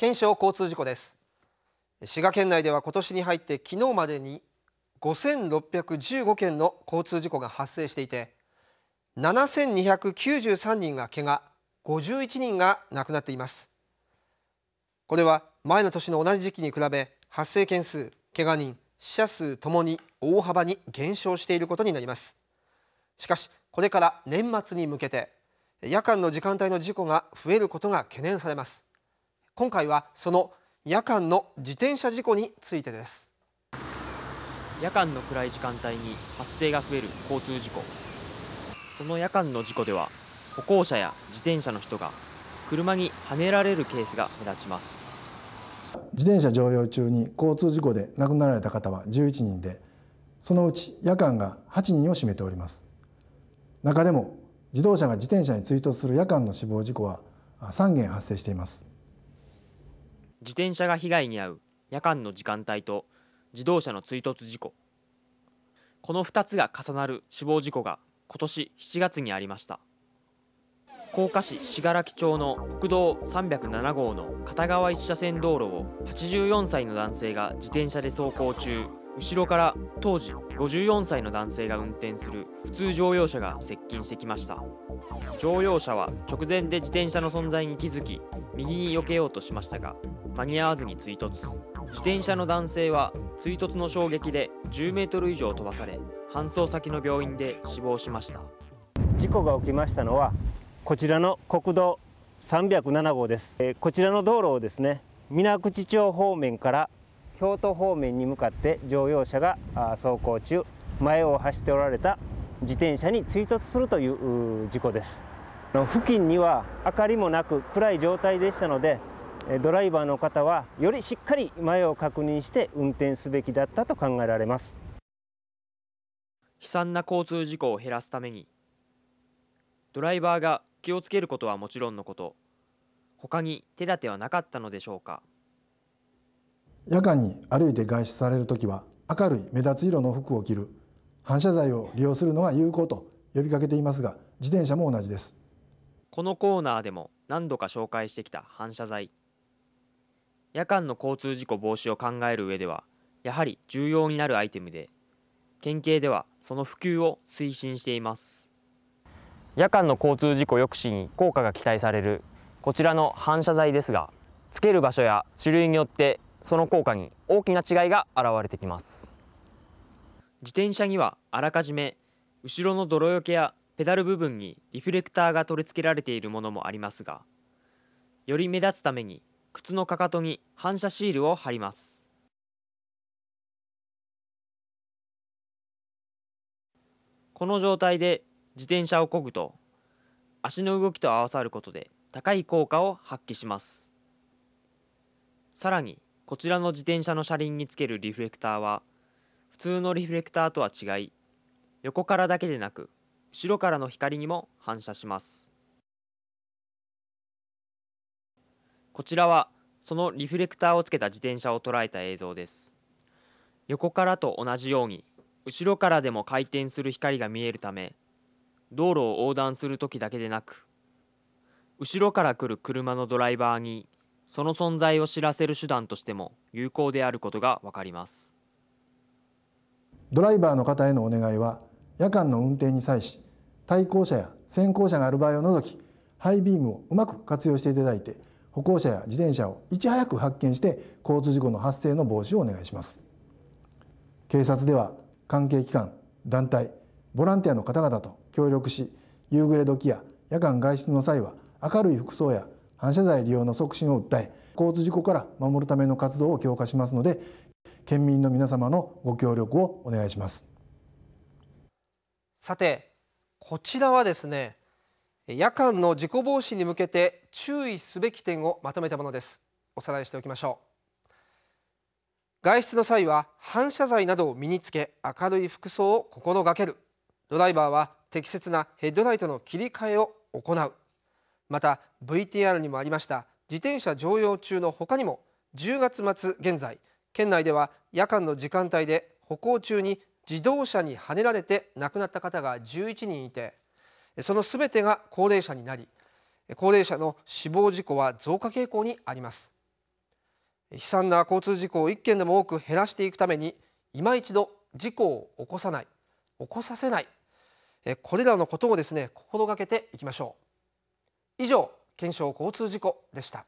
検証交通事故です滋賀県内では今年に入って昨日までに5615件の交通事故が発生していて7293人がけが51人が亡くなっていますこれは前の年の同じ時期に比べ発生件数けが人死者数ともに大幅に減少していることになりますしかしこれから年末に向けて夜間の時間帯の事故が増えることが懸念されます今回はその夜間の自転車事故についてです夜間の暗い時間帯に発生が増える交通事故その夜間の事故では歩行者や自転車の人が車にはねられるケースが目立ちます自転車乗用中に交通事故で亡くなられた方は11人でそのうち夜間が8人を占めております中でも自動車が自転車に追突する夜間の死亡事故は3件発生しています自転車が被害に遭う夜間の時間帯と自動車の追突事故この2つが重なる死亡事故が今年7月にありました甲賀市信楽町の国道307号の片側1車線道路を84歳の男性が自転車で走行中後ろから当時54歳の男性が運転する普通乗用車が接近してきました乗用車は直前で自転車の存在に気づき右に避けようとしましたが間に合わずに追突自転車の男性は追突の衝撃で10メートル以上飛ばされ搬送先の病院で死亡しました事故が起きましたのはこちらの国道307号です、えー、こちらの道路をですね水口町方面から京都方面に向かって乗用車が走行中前を走っておられた自転車に追突するという事故です付近には明かりもなく暗い状態でしたのでドライバーの方はよりしっかり前を確認して運転すべきだったと考えられます悲惨な交通事故を減らすためにドライバーが気をつけることはもちろんのこと他に手立てはなかったのでしょうか夜間に歩いて外出される時は明るい目立つ色の服を着る反射材を利用するのが有効と呼びかけていますが自転車も同じですこのコーナーでも何度か紹介してきた反射材夜間の交通事故防止を考える上ではやはり重要になるアイテムで県警ではその普及を推進しています夜間の交通事故抑止に効果が期待されるこちらの反射材ですがつける場所や種類によってその効果に大きな違いが現れてきます自転車にはあらかじめ後ろの泥除けやペダル部分にリフレクターが取り付けられているものもありますがより目立つために靴のかかとに反射シールを貼りますこの状態で自転車をこぐと足の動きと合わさることで高い効果を発揮しますさらにこちらの自転車の車輪につけるリフレクターは普通のリフレクターとは違い横からだけでなく後ろからの光にも反射しますこちらはそのリフレクターをつけた自転車を捉えた映像です横からと同じように後ろからでも回転する光が見えるため道路を横断する時だけでなく後ろから来る車のドライバーにその存在を知らせる手段としても有効であることが分かりますドライバーの方へのお願いは夜間の運転に際し対向車や先行車がある場合を除きハイビームをうまく活用していただいて歩行者や自転車をいち早く発見して交通事故の発生の防止をお願いします警察では関係機関団体ボランティアの方々と協力し夕暮れ時や夜間外出の際は明るい服装や反射材利用の促進を訴え交通事故から守るための活動を強化しますので県民の皆様のご協力をお願いしますさてこちらはですね夜間の事故防止に向けて注意すべき点をまとめたものですおさらいしておきましょう外出の際は反射材などを身につけ明るい服装を心がけるドライバーは適切なヘッドライトの切り替えを行うまた VTR にもありました自転車乗用中の他にも10月末現在県内では夜間の時間帯で歩行中に自動車にはねられて亡くなった方が11人いてその全てが高齢者になり高齢者の死亡事故は増加傾向にあります悲惨な交通事故を1件でも多く減らしていくために今一度事故を起こさない起こさせないこれらのことをですね心がけていきましょう以上検証交通事故でした